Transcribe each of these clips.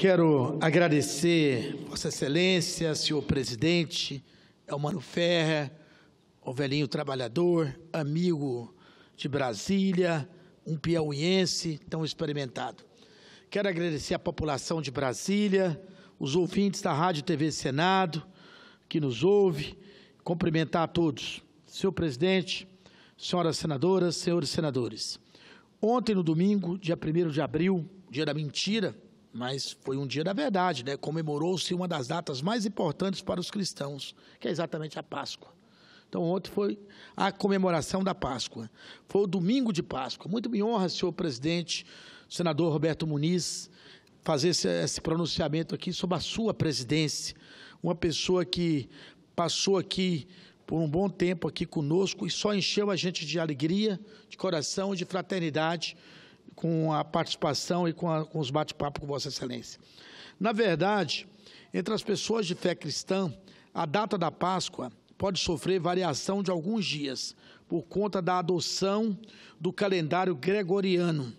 Quero agradecer Vossa Excelência, senhor presidente, Elmano Ferrer, o velhinho trabalhador, amigo de Brasília, um piauiense tão experimentado. Quero agradecer a população de Brasília, os ouvintes da Rádio TV Senado, que nos ouve, cumprimentar a todos. Senhor presidente, senhoras senadoras, senhores senadores. Ontem, no domingo, dia 1 de abril, dia da mentira, mas foi um dia da verdade, né? Comemorou-se uma das datas mais importantes para os cristãos, que é exatamente a Páscoa. Então, ontem foi a comemoração da Páscoa. Foi o domingo de Páscoa. Muito me honra, senhor presidente, senador Roberto Muniz, fazer esse, esse pronunciamento aqui sobre a sua presidência. Uma pessoa que passou aqui por um bom tempo aqui conosco e só encheu a gente de alegria, de coração, de fraternidade com a participação e com, a, com os bate-papos com Vossa Excelência. Na verdade, entre as pessoas de fé cristã, a data da Páscoa pode sofrer variação de alguns dias, por conta da adoção do calendário gregoriano,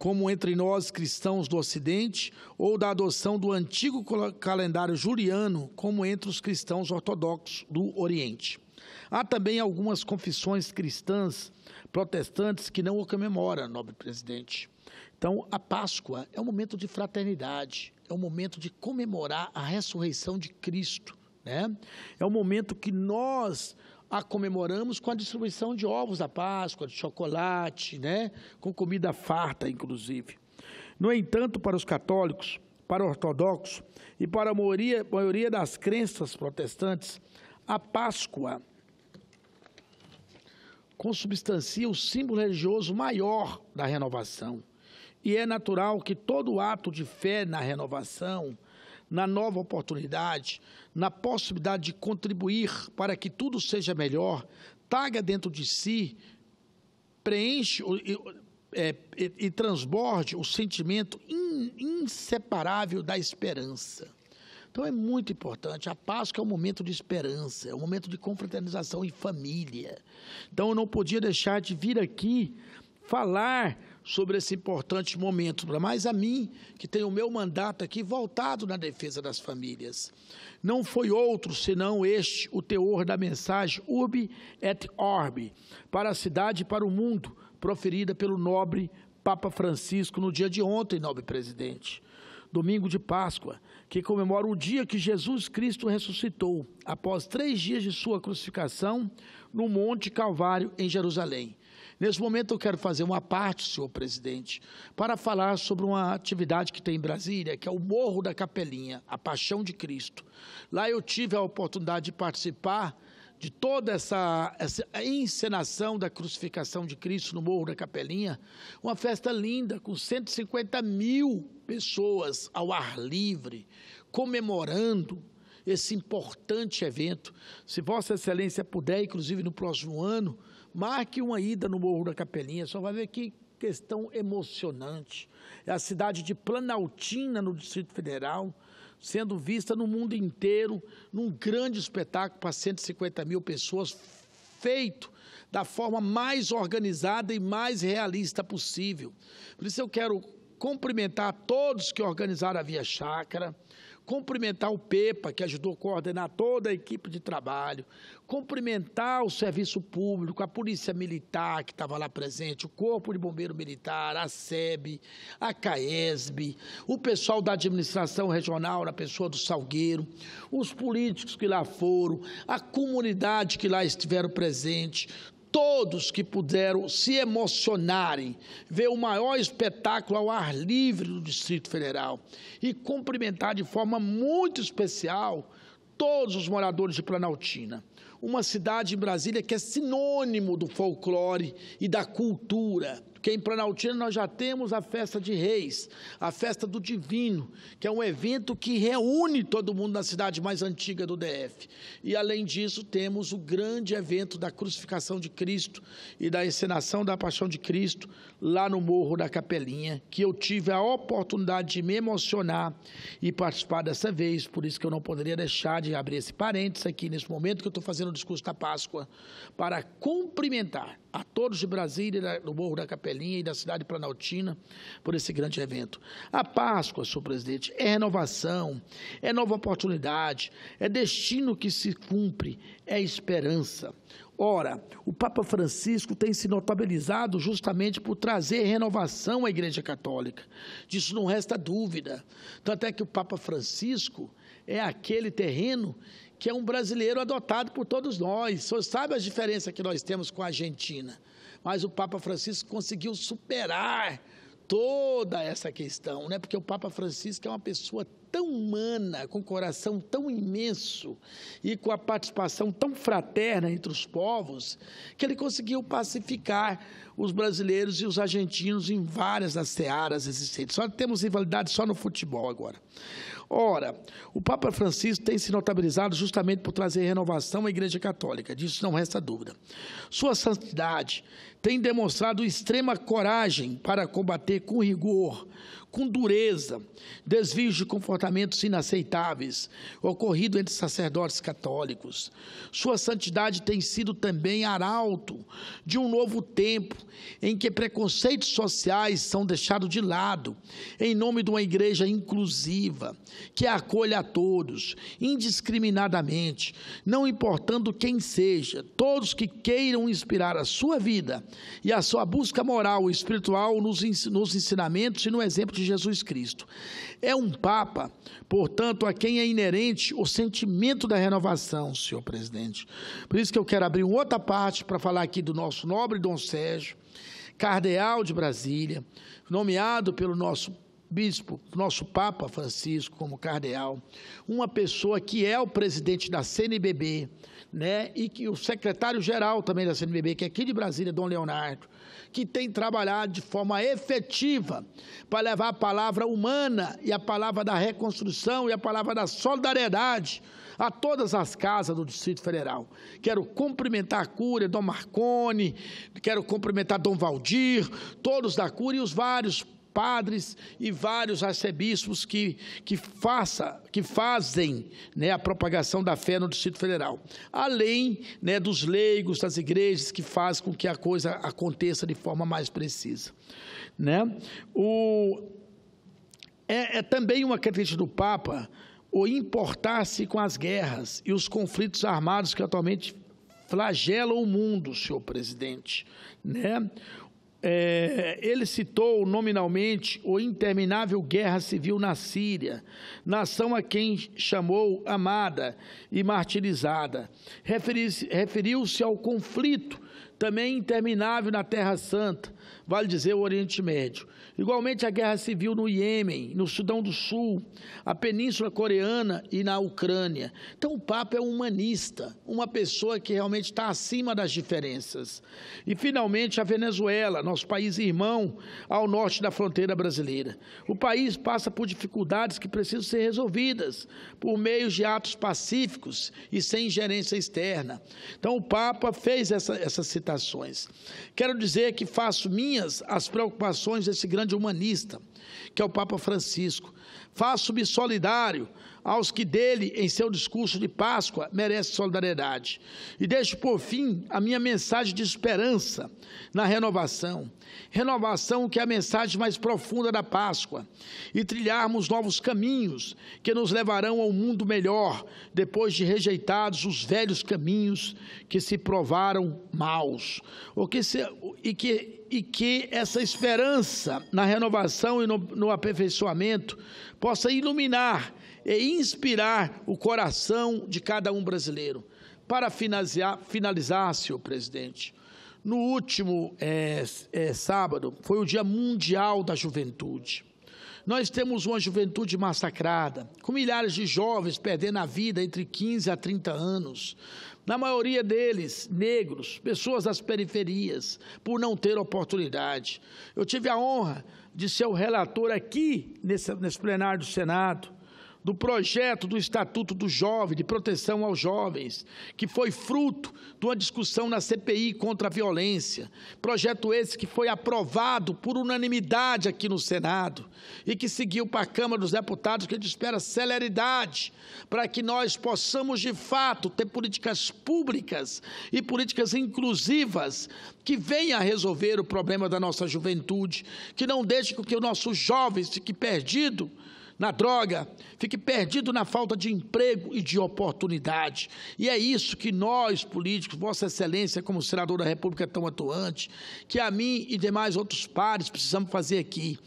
como entre nós cristãos do Ocidente, ou da adoção do antigo calendário juliano, como entre os cristãos ortodoxos do Oriente. Há também algumas confissões cristãs protestantes que não o comemoram, nobre presidente. Então, a Páscoa é um momento de fraternidade, é um momento de comemorar a ressurreição de Cristo. Né? É um momento que nós a comemoramos com a distribuição de ovos da Páscoa, de chocolate, né? com comida farta, inclusive. No entanto, para os católicos, para ortodoxos e para a maioria, maioria das crenças protestantes, a Páscoa consubstancia o símbolo religioso maior da renovação. E é natural que todo ato de fé na renovação na nova oportunidade, na possibilidade de contribuir para que tudo seja melhor, traga dentro de si, preenche e, é, e, e transborde o sentimento in, inseparável da esperança. Então é muito importante. A Páscoa é um momento de esperança, é um momento de confraternização em família. Então eu não podia deixar de vir aqui falar sobre esse importante momento, para mais a mim, que tenho o meu mandato aqui voltado na defesa das famílias. Não foi outro senão este o teor da mensagem Urbi et Orbi, para a cidade e para o mundo, proferida pelo nobre Papa Francisco no dia de ontem, nobre presidente. Domingo de Páscoa, que comemora o dia que Jesus Cristo ressuscitou, após três dias de sua crucificação, no Monte Calvário, em Jerusalém. Nesse momento eu quero fazer uma parte, senhor presidente, para falar sobre uma atividade que tem em Brasília, que é o Morro da Capelinha, a Paixão de Cristo. Lá eu tive a oportunidade de participar de toda essa, essa encenação da crucificação de Cristo no Morro da Capelinha, uma festa linda, com 150 mil pessoas ao ar livre, comemorando esse importante evento. Se Vossa Excelência puder, inclusive no próximo ano, marque uma ida no Morro da Capelinha, só vai ver que questão emocionante. É a cidade de Planaltina, no Distrito Federal, sendo vista no mundo inteiro, num grande espetáculo para 150 mil pessoas, feito da forma mais organizada e mais realista possível. Por isso eu quero cumprimentar todos que organizaram a Via Chácara, cumprimentar o PEPA, que ajudou a coordenar toda a equipe de trabalho, cumprimentar o serviço público, a Polícia Militar, que estava lá presente, o Corpo de Bombeiro Militar, a SEB, a CAESB, o pessoal da administração regional, na pessoa do Salgueiro, os políticos que lá foram, a comunidade que lá estiveram presente, todos que puderam se emocionarem, ver o maior espetáculo ao ar livre do Distrito Federal e cumprimentar de forma muito especial todos os moradores de Planaltina. Uma cidade em Brasília que é sinônimo do folclore e da cultura. Porque em Planaltina nós já temos a festa de reis, a festa do divino, que é um evento que reúne todo mundo na cidade mais antiga do DF. E além disso, temos o grande evento da crucificação de Cristo e da encenação da paixão de Cristo lá no Morro da Capelinha, que eu tive a oportunidade de me emocionar e participar dessa vez, por isso que eu não poderia deixar de abrir esse parênteses aqui nesse momento que eu estou fazendo o discurso da Páscoa, para cumprimentar a todos de Brasília, do Morro da Capelinha e da cidade planaltina por esse grande evento. A Páscoa, senhor presidente, é renovação, é nova oportunidade, é destino que se cumpre, é esperança. Ora, o Papa Francisco tem se notabilizado justamente por trazer renovação à Igreja Católica. Disso não resta dúvida. Tanto é que o Papa Francisco é aquele terreno que é um brasileiro adotado por todos nós. O senhor sabe as diferenças que nós temos com a Argentina. Mas o Papa Francisco conseguiu superar toda essa questão, né? Porque o Papa Francisco é uma pessoa tão humana, com um coração tão imenso e com a participação tão fraterna entre os povos, que ele conseguiu pacificar os brasileiros e os argentinos em várias das searas existentes. Só temos rivalidade só no futebol agora. Ora, o Papa Francisco tem se notabilizado justamente por trazer renovação à Igreja Católica, disso não resta dúvida. Sua santidade tem demonstrado extrema coragem para combater com rigor com dureza desvios de comportamentos inaceitáveis ocorrido entre sacerdotes católicos. Sua santidade tem sido também arauto de um novo tempo em que preconceitos sociais são deixados de lado em nome de uma igreja inclusiva que acolhe a todos indiscriminadamente, não importando quem seja, todos que queiram inspirar a sua vida e a sua busca moral e espiritual nos ensinamentos e no exemplo de de Jesus Cristo. É um Papa, portanto, a quem é inerente o sentimento da renovação, senhor presidente. Por isso que eu quero abrir outra parte para falar aqui do nosso nobre Dom Sérgio, cardeal de Brasília, nomeado pelo nosso bispo, nosso Papa Francisco como cardeal, uma pessoa que é o presidente da CNBB, né, e que o secretário-geral também da CNBB, que é aqui de Brasília, Dom Leonardo, que tem trabalhado de forma efetiva para levar a palavra humana e a palavra da reconstrução e a palavra da solidariedade a todas as casas do Distrito Federal. Quero cumprimentar a Cúria, Dom Marconi, quero cumprimentar Dom Valdir, todos da Cúria e os vários padres e vários arcebispos que, que, faça, que fazem né, a propagação da fé no Distrito Federal, além né, dos leigos das igrejas que fazem com que a coisa aconteça de forma mais precisa. Né? O, é, é também uma característica do Papa o importar-se com as guerras e os conflitos armados que atualmente flagelam o mundo, senhor presidente, né? é, ele citou nominalmente o interminável guerra civil na Síria, nação a quem chamou amada e martirizada. referiu se ao conflito, também interminável na Terra Santa, vale dizer o Oriente Médio. Igualmente, a guerra civil no Iêmen, no Sudão do Sul, a Península Coreana e na Ucrânia. Então, o Papa é um humanista, uma pessoa que realmente está acima das diferenças. E, finalmente, a Venezuela, nosso país irmão ao norte da fronteira brasileira. O país passa por dificuldades que precisam ser resolvidas por meios de atos pacíficos e sem ingerência externa. Então, o Papa fez essa, essas citações. Quero dizer que faço minhas as preocupações desse grande humanista, que é o Papa Francisco. Faço-me solidário aos que dele, em seu discurso de Páscoa, merece solidariedade. E deixo por fim a minha mensagem de esperança na renovação. Renovação que é a mensagem mais profunda da Páscoa e trilharmos novos caminhos que nos levarão ao mundo melhor depois de rejeitados os velhos caminhos que se provaram maus. o que se, e que e que essa esperança na renovação e no, no, aperfeiçoamento possa iluminar e é inspirar o coração de cada um brasileiro. Para finalizar, finalizar senhor presidente, no último é, é, sábado foi o Dia Mundial da Juventude. Nós temos uma juventude massacrada, com milhares de jovens perdendo a vida entre 15 a 30 anos. Na maioria deles, negros, pessoas das periferias, por não ter oportunidade. Eu tive a honra de ser o relator aqui, nesse, nesse plenário do Senado, do projeto do Estatuto do Jovem, de proteção aos jovens, que foi fruto de uma discussão na CPI contra a violência. Projeto esse que foi aprovado por unanimidade aqui no Senado e que seguiu para a Câmara dos Deputados, que a gente espera celeridade para que nós possamos, de fato, ter políticas públicas e políticas inclusivas que venham a resolver o problema da nossa juventude, que não deixe que o nosso jovem fique perdido na droga, fique perdido na falta de emprego e de oportunidade. E é isso que nós, políticos, Vossa Excelência, como senador da República tão atuante, que a mim e demais outros pares precisamos fazer aqui.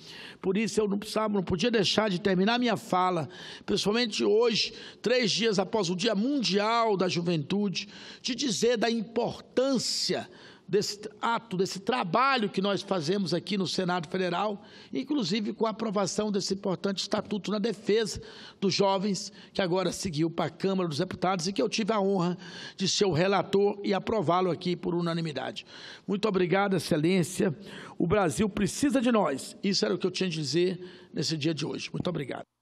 Por isso, eu não, precisava, não podia deixar de terminar minha fala, principalmente hoje, três dias após o Dia Mundial da Juventude, de dizer da importância desse ato, desse trabalho que nós fazemos aqui no Senado Federal, inclusive com a aprovação desse importante estatuto na defesa dos jovens, que agora seguiu para a Câmara dos Deputados e que eu tive a honra de ser o relator e aprová-lo aqui por unanimidade. Muito obrigado, Excelência. O Brasil precisa de nós. Isso era o que eu tinha de dizer nesse dia de hoje. Muito obrigado.